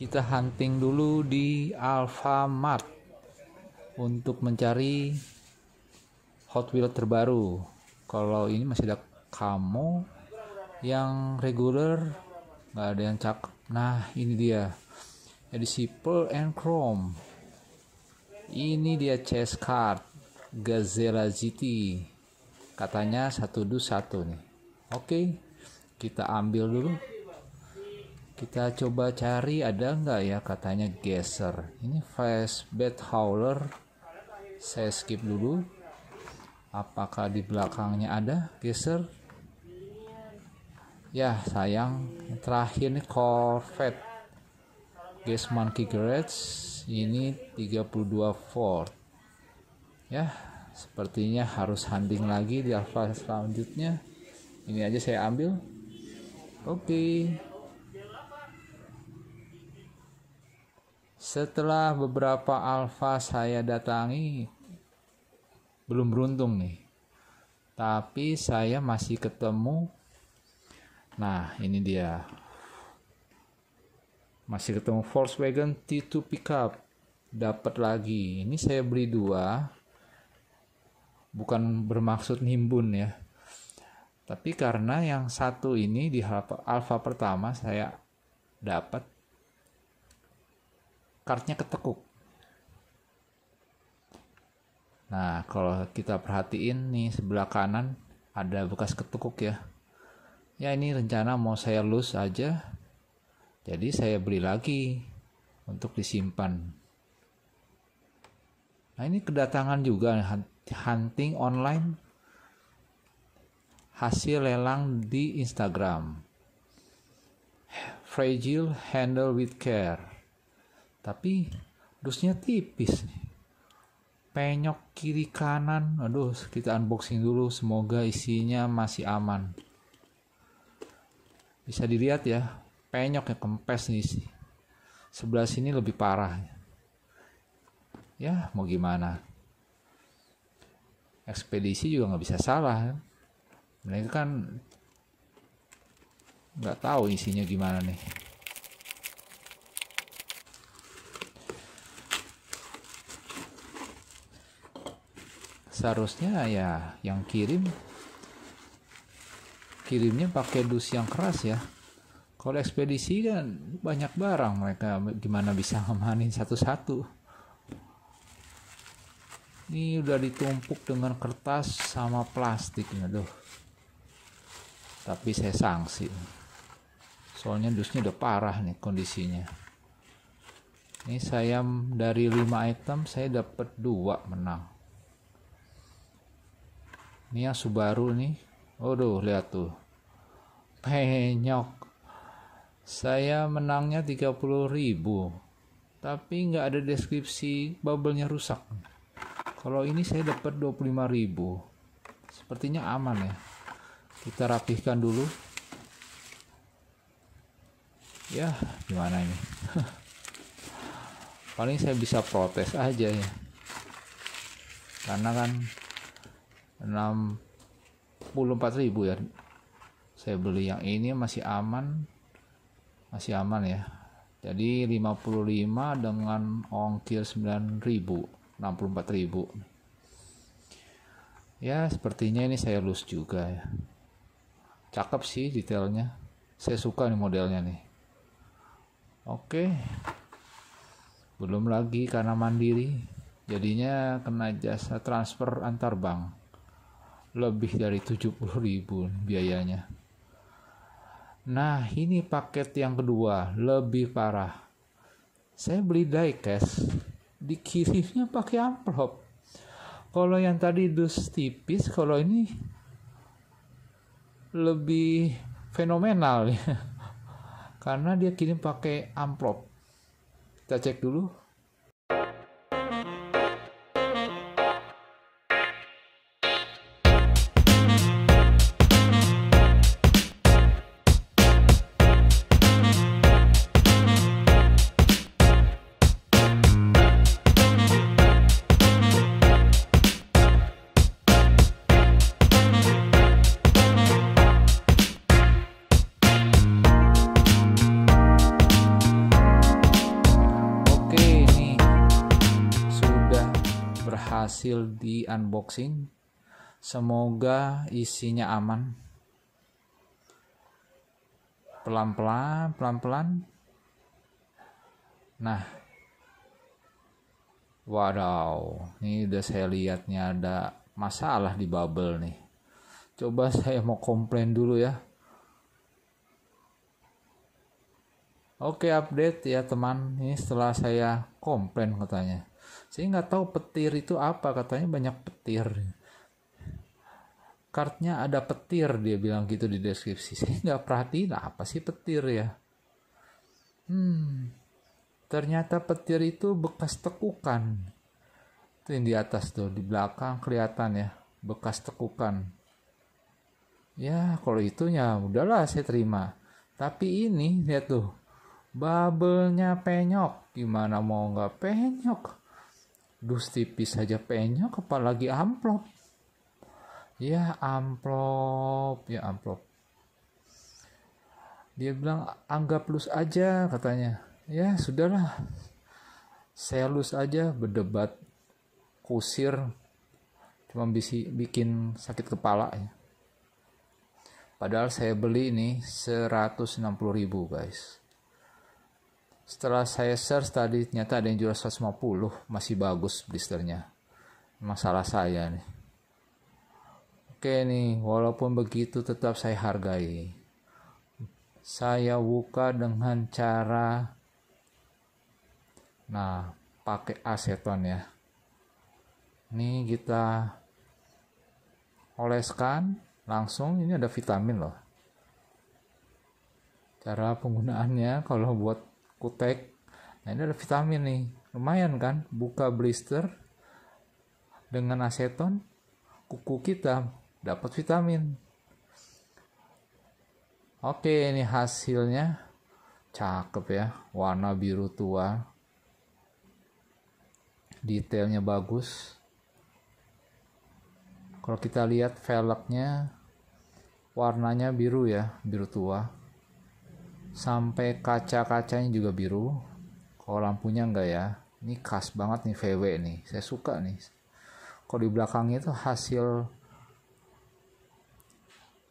kita hunting dulu di Alfamart untuk mencari Hot Wheels terbaru. Kalau ini masih ada kamu yang reguler nggak ada yang cakep. Nah ini dia edisi Pearl and Chrome. Ini dia chest card Gazela GT. Katanya satu dus satu nih. Oke, kita ambil dulu kita coba cari ada nggak ya katanya geser ini fast bed howler saya skip dulu apakah di belakangnya ada geser ya sayang terakhir ini Corvette gas monkey garage ini 32 volt ya sepertinya harus hunting lagi di alpha selanjutnya ini aja saya ambil oke okay. Setelah beberapa alfa saya datangi, belum beruntung nih. Tapi saya masih ketemu. Nah, ini dia. Masih ketemu Volkswagen T2 pickup. Dapat lagi. Ini saya beli dua. Bukan bermaksud nimbun ya. Tapi karena yang satu ini di alfa, pertama saya dapat Kartnya ketekuk. Nah, kalau kita perhatiin nih sebelah kanan ada bekas ketekuk ya. Ya ini rencana mau saya lus aja. Jadi saya beli lagi untuk disimpan. Nah, ini kedatangan juga hunting online hasil lelang di Instagram. Fragile handle with care tapi dusnya tipis penyok kiri kanan aduh kita unboxing dulu semoga isinya masih aman bisa dilihat ya penyok ya kempes nih sih. sebelah sini lebih parah ya mau gimana ekspedisi juga nggak bisa salah kan? mereka kan nggak tahu isinya gimana nih seharusnya ya yang kirim kirimnya pakai dus yang keras ya kalau ekspedisi kan banyak barang mereka gimana bisa ngamanin satu-satu ini udah ditumpuk dengan kertas sama plastiknya doh tapi saya sanksi soalnya dusnya udah parah nih kondisinya ini saya dari 5 item saya dapat dua menang ini yang Subaru nih waduh lihat tuh penyok saya menangnya 30 ribu tapi nggak ada deskripsi bubble-nya rusak kalau ini saya dapat 25 ribu sepertinya aman ya kita rapihkan dulu ya gimana ini paling saya bisa protes aja ya karena kan 64.000 ya saya beli yang ini masih aman masih aman ya jadi 55 dengan ongkir 9000 64000 ya sepertinya ini saya lose juga ya cakep sih detailnya saya suka nih modelnya nih oke belum lagi karena mandiri jadinya kena jasa transfer antar bank lebih dari 70 ribu biayanya. Nah, ini paket yang kedua, lebih parah. Saya beli diecast, dikirimnya pakai amplop. Kalau yang tadi dus tipis, kalau ini lebih fenomenal ya. Karena dia kirim pakai amplop. Kita cek dulu berhasil di unboxing. Semoga isinya aman. Pelan-pelan, pelan-pelan. Nah. Wadaw, ini udah saya lihatnya ada masalah di bubble nih. Coba saya mau komplain dulu ya. Oke update ya teman, ini setelah saya komplain katanya saya nggak tahu petir itu apa katanya banyak petir kartnya ada petir dia bilang gitu di deskripsi saya nggak perhatiin apa sih petir ya hmm ternyata petir itu bekas tekukan itu yang di atas tuh di belakang kelihatan ya bekas tekukan ya kalau itunya udahlah saya terima tapi ini lihat tuh nya penyok gimana mau nggak penyok dus tipis saja kepala lagi amplop ya amplop ya amplop dia bilang anggap lus aja katanya ya sudahlah saya lus aja berdebat kusir cuma bisi, bikin sakit kepala ya padahal saya beli ini 160 ribu guys setelah saya search tadi ternyata ada yang jual 150 masih bagus blisternya masalah saya nih oke nih walaupun begitu tetap saya hargai saya buka dengan cara nah pakai aseton ya ini kita oleskan langsung ini ada vitamin loh cara penggunaannya kalau buat kutek nah ini ada vitamin nih lumayan kan buka blister dengan aseton kuku kita dapat vitamin oke ini hasilnya cakep ya warna biru tua detailnya bagus kalau kita lihat velgnya warnanya biru ya biru tua sampai kaca-kacanya juga biru kalau lampunya enggak ya ini khas banget nih VW nih saya suka nih kalau di belakangnya itu hasil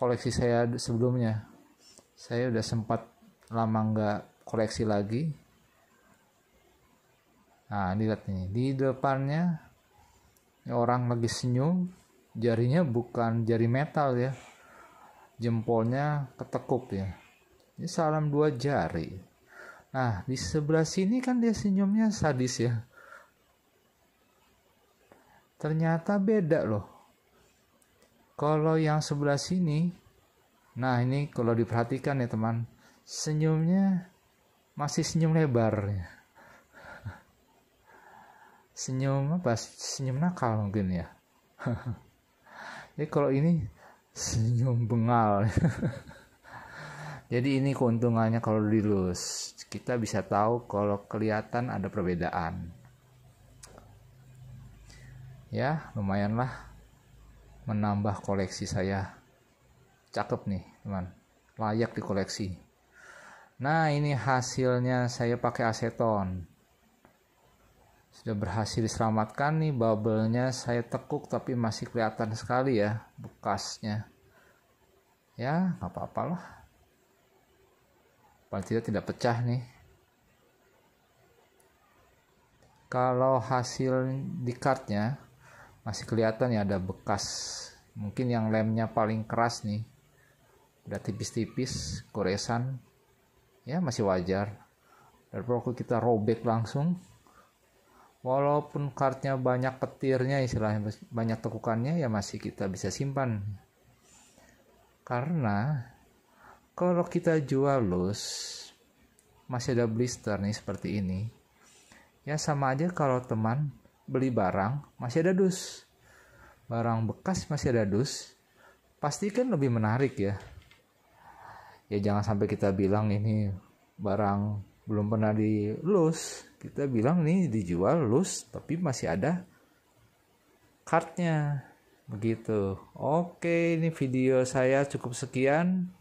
koleksi saya sebelumnya saya udah sempat lama enggak koleksi lagi nah lihat nih di depannya orang lagi senyum jarinya bukan jari metal ya jempolnya ketekuk ya ini salam dua jari. Nah, di sebelah sini kan dia senyumnya sadis ya. Ternyata beda loh. Kalau yang sebelah sini, nah ini kalau diperhatikan ya teman, senyumnya masih senyum lebar ya. Senyum apa? Senyum nakal mungkin ya. ini kalau ini senyum bengal. Jadi ini keuntungannya kalau dilus, Kita bisa tahu kalau kelihatan ada perbedaan. Ya, lumayanlah menambah koleksi saya. Cakep nih, teman. Layak di koleksi. Nah, ini hasilnya saya pakai aseton. Sudah berhasil diselamatkan nih bubble-nya saya tekuk tapi masih kelihatan sekali ya bekasnya. Ya, nggak apa-apalah paling tidak tidak pecah nih kalau hasil di kartnya masih kelihatan ya ada bekas mungkin yang lemnya paling keras nih udah tipis-tipis goresan ya masih wajar dan perlu kita robek langsung walaupun kartnya banyak petirnya istilahnya banyak tekukannya ya masih kita bisa simpan karena kalau kita jual loose masih ada blister nih seperti ini ya sama aja kalau teman beli barang masih ada dus barang bekas masih ada dus pasti kan lebih menarik ya ya jangan sampai kita bilang ini barang belum pernah di lus kita bilang nih dijual lus tapi masih ada kartnya, begitu oke ini video saya cukup sekian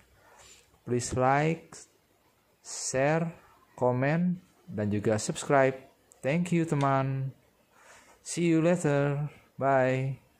please like, share, comment, dan juga subscribe. Thank you teman. See you later. Bye.